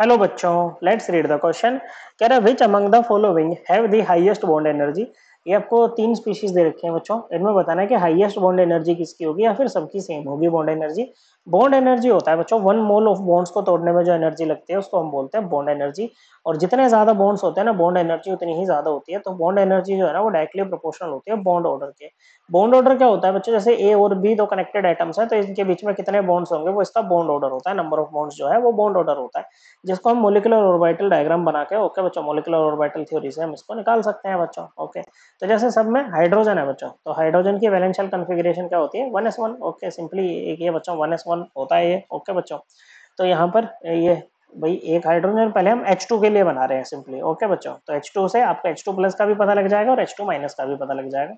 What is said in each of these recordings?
hello बच्चों let's read the question कह रहा which among the following have the highest bond energy ये आपको तीन स्पीशीज दे रखे हैं बच्चों इनमें बताना है कि हाईएस्ट बॉन्ड एनर्जी किसकी होगी या फिर सबकी सेम होगी बॉन्ड एनर्जी बॉन्ड एनर्जी होता है बच्चों वन मोल ऑफ बॉन्ड्स को तोड़ने में जो एनर्जी लगती है उसको हम बोलते हैं बॉन्ड एनर्जी और जितने ज्यादा बॉन्ड्स होते हैं ना बॉन्ड एनर्जी उतनी ही ज्यादा होती है तो बॉन्ड एनर्जी जो है ना वो डायरेक्टली प्रोपोर्शनल होती है बॉन्ड ऑर्डर के बॉन्ड ऑर्डर क्या होता है बच्चों जैसे ए और बी दो कनेक्टेड आइटम्स है तो इनके बीच में कितने बॉन्ड्स होंगे वो इसका बॉन्ड ऑर्डर होता है नंबर ऑफ बॉन्ड्स जो है वो बॉन्ड ऑर्डर होता है जिसको हम मोलिकुलर ऑर्बिटल डायग्राम बना के ओके बच्चों मोलिकुलर ऑर्बिटल थ्योरी से हम इसको निकाल सकते हैं बच्चों ओके तो जैसे सब में हाइड्रोजन है बच्चों तो हाइड्रोजन की वैलेंशियल कन्फिग्रेशन क्या होती है one s one okay simply एक ये बच्चों वन एस वन होता है ये ओके बच्चों तो यहाँ पर ये भाई एक हाइड्रोजन पहले हम H2 के लिए बना रहे हैं सिंपली ओके बच्चों तो H2 से आपका H2 प्लस का भी पता लग जाएगा और H2 माइनस का भी पता लग जाएगा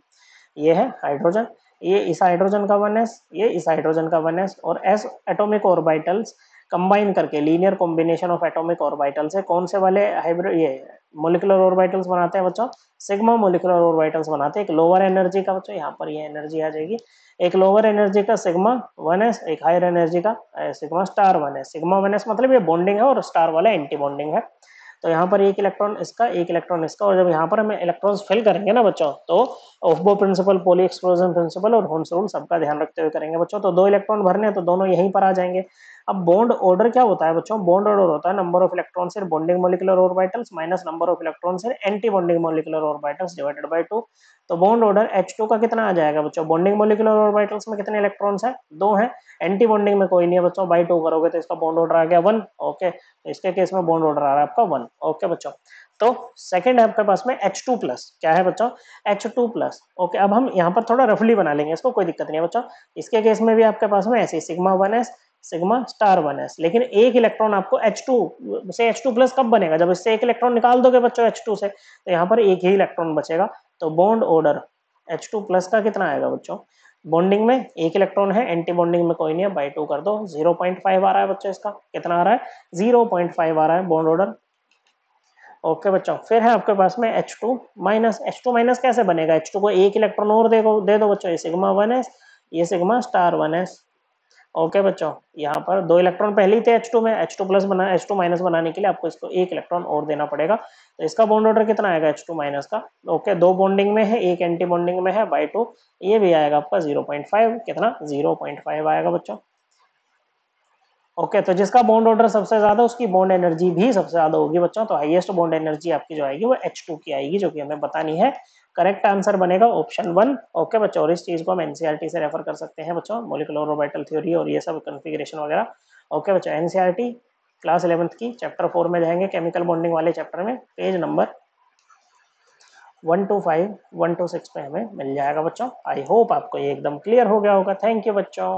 ये है हाइड्रोजन ये इस हाइड्रोजन का वन एस ये इस हाइड्रोजन का वन एस और एस एटोमिक ऑर्बिटल्स कंबाइन करके linear combination of atomic orbitals है कौन से वाले हाइब्रिड ये मोलिकुलर ऑर्बिटल्स बनाते हैं बच्चों सिग्मा मोलिकुलर ऑर्बिटल्स बनाते हैं एक लोअर एनर्जी का बच्चों यहाँ पर ये एनर्जी आ जाएगी एक लोअर एनर्जी का सिग्मा वन एस एक हायर एनर्जी का sigma star one s sigma one s मतलब ये बॉन्डिंग है और स्टार वाला एंटी बॉन्डिंग है तो यहाँ पर एक इलेक्ट्रॉन इसका एक इलेक्ट्रॉन इसका और जब यहाँ पर हम इलेक्ट्रॉन्स फिल करेंगे ना बच्चों तो aufbau principle Pauli exclusion principle और होम्स रूल सबका ध्यान रखते हुए करेंगे बच्चों तो दो इलेक्ट्रॉन भरने हैं तो दोनों यहीं पर आ जाएंगे अब बॉन्ड ऑर्डर क्या होता है बच्चों बॉन्ड ऑर्डर होता है number of electrons in bonding molecular orbitals minus number of electrons in anti bonding molecular orbitals divided by 2 तो बॉन्ड ऑर्डर H2 का कितना आ जाएगा बच्चों बॉन्डिंग मोलिकुलर ऑर्बिटल्स में कितने इलेक्ट्रॉन्स है दो हैं एंटी बॉन्डिंग में कोई नहीं है बच्चों बाई टू करोगे तो इसका बॉन्ड ऑर्डर आ गया वन ओके तो इसके केस में बॉन्ड ऑर्डर आ रहा है आपका वन ओके बच्चों तो सेकंड है आपके पास में H2 प्लस क्या है बच्चों H2 प्लस ओके अब हम यहाँ पर थोड़ा रफली बना लेंगे इसको कोई दिक्कत नहीं है बच्चों इसके केस में भी आपके पास में ऐसे sigma one s sigma star one s लेकिन एक इलेक्ट्रॉन आपको एच टू से एच टू प्लस कब बनेगा जब इससे एक इलेक्ट्रॉन निकाल दोगे बच्चों एच टू से तो यहाँ पर एक ही इलेक्ट्रॉन बचेगा तो bond order H two plus का कितना आएगा बच्चों बॉन्डिंग में एक इलेक्ट्रॉन है एंटी बॉन्डिंग में कोई नहीं है बाई टू कर दो जीरो पॉइंट फाइव आ रहा है बच्चों इसका कितना आ रहा है जीरो पॉइंट फाइव आ रहा है बॉन्ड ऑर्डर ओके बच्चों फिर है आपके पास में H two minus H two minus कैसे बनेगा एच टू को एक इलेक्ट्रॉन और दे दो बच्चों ये सिग्मा वन एस ये sigma star one s okay बच्चों यहाँ पर दो इलेक्ट्रॉन पहले ही थे H2 में H2 प्लस बना टू माइनस बनाने के लिए आपको इसको एक इलेक्ट्रॉन और देना पड़ेगा तो इसका बॉन्ड ऑर्डर कितना आएगा H2 माइनस का ओके दो बॉन्डिंग में है एक एंटी बॉन्डिंग में है बाई टू ये भी आएगा आपका 0.5 कितना 0.5 आएगा बच्चों ओके तो जिसका बॉन्ड ऑर्डर सबसे ज्यादा उसकी बॉन्ड एनर्जी भी सबसे ज्यादा होगी बच्चों तो हाईएस्ट बॉन्ड एनर्जी आपकी जो आएगी वो एच टू की आएगी जो कि हमें बतानी है करेक्ट आंसर बनेगा ऑप्शन वन ओके बच्चों और इस चीज को हम एनसीआरटी e से रेफर कर सकते हैं बच्चों मोलिकुलर थ्योरी और ये सब कन्फिग्रेशन वगैरह ओके बच्चों एनसीआरटी क्लास इलेवंथ की चैप्टर फोर में जाएंगे केमिकल बॉन्डिंग वाले चैप्टर में page number one two five one two six पे हमें मिल जाएगा बच्चों आई होप आपको ये एकदम क्लियर हो गया होगा थैंक यू बच्चों